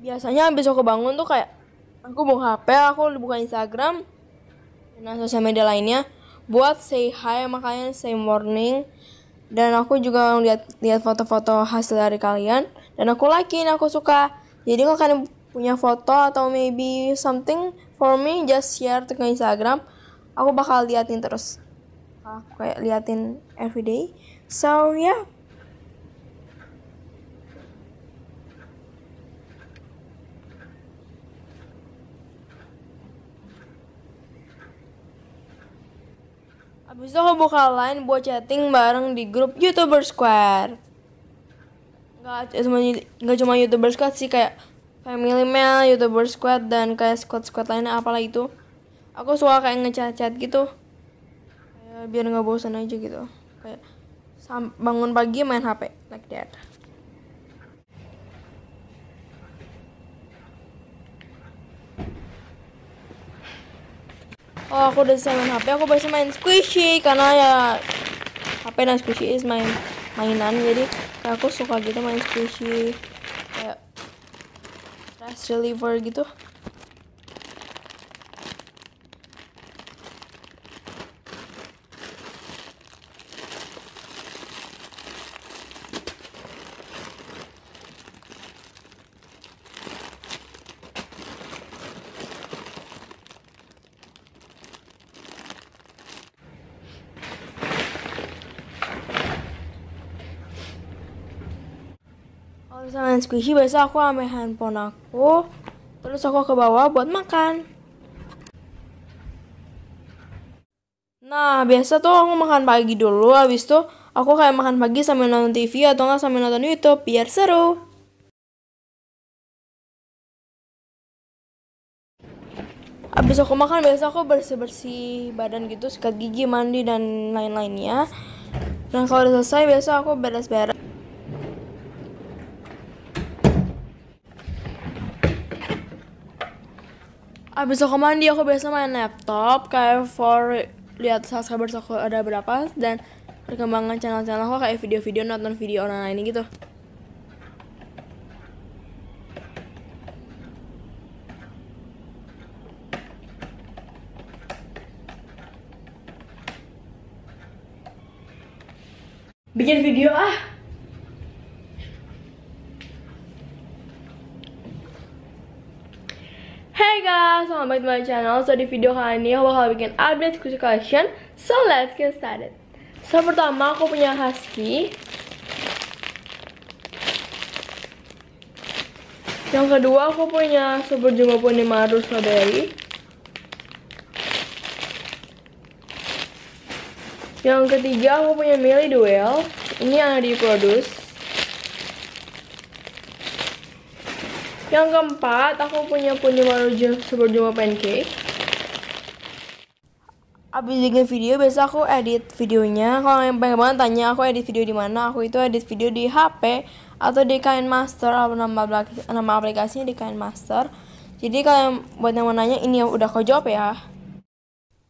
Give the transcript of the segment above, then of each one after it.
biasanya abis aku bangun tuh kayak aku buka HP aku buka Instagram dan sosial media lainnya buat say hi makanya say morning dan aku juga lihat lihat foto-foto hasil dari kalian dan aku likein aku suka jadi kalau kalian punya foto atau maybe something for me just share ke Instagram aku bakal liatin terus aku kayak liatin everyday so yeah Abis itu aku buka line buat chatting bareng di grup YouTuber Square. Gak cuma gak cuma YouTuber square sih kayak Family Mail, YouTuber square dan kayak squad-squad lainnya apalah itu. Aku suka kayak ngechat chat gitu. biar nggak bosan aja gitu. Kayak bangun pagi main HP like that. oh aku udah bisa main HP aku biasa main squishy karena ya HP dan squishy is main mainan jadi kayak aku suka gitu main squishy kayak stress reliever gitu bisa main squishy biasa aku ambil handphone aku Terus aku ke bawah buat makan Nah biasa tuh aku makan pagi dulu abis tuh aku kayak makan pagi sambil nonton TV atau nggak sambil nonton Youtube Biar seru Abis aku makan biasa aku bersih-bersih badan gitu, sikat gigi, mandi dan lain-lainnya. Dan kalau udah selesai biasa aku beres-beres. abis aku mandi aku biasa main laptop kayak for lihat subscriber aku ada berapa dan perkembangan channel-channel aku kayak video-video nonton video orang lain gitu bikin video ah guys, selamat back to my channel. So di video kali ini aku bakal bikin update kucing collection. So let's get started. So pertama aku punya husky. Yang kedua aku punya super jumbo poni maru strawberry. Yang ketiga aku punya Millie Duel. Ini yang di diproduce. Yang keempat, aku punya punya super jumbo pancake. Abis bikin video, biasa aku edit videonya. Kalau yang pengen banget tanya aku edit video di mana, aku itu edit video di HP atau di Kain Master atau nama, nama aplikasinya di Kain Master. Jadi kalian buat yang mau nanya ini udah kau jawab ya.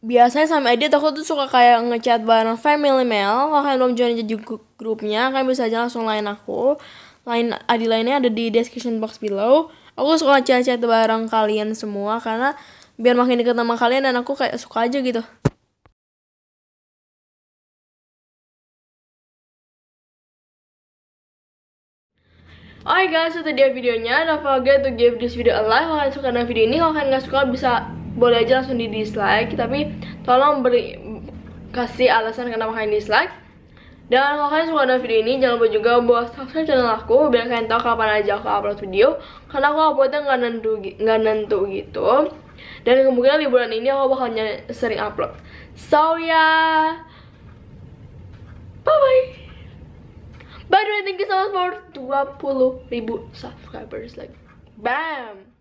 Biasanya sama edit aku tuh suka kayak ngechat bareng family mail. Kalau kalian belum join aja grupnya, kalian bisa aja langsung lain aku lain ID lainnya ada di description box below. Aku suka chat-chat bareng kalian semua karena biar makin dekat sama kalian dan aku kayak suka aja gitu. Alright guys, itu dia videonya. Don't forget to give this video a like kalau kalian suka dengan video ini. Kalau kalian nggak suka bisa boleh aja langsung di dislike. Tapi tolong beri kasih alasan kenapa kalian dislike. Dan kalau kalian suka dengan video ini, jangan lupa juga buat subscribe channel aku biar kalian tahu kapan aja aku upload video. Karena aku uploadnya nggak nentu nggak nentu gitu. Dan kemungkinan liburan ini aku bakal sering upload. So ya, yeah. bye bye. By the way, thank you so much for 20.000 subscribers Like, bam!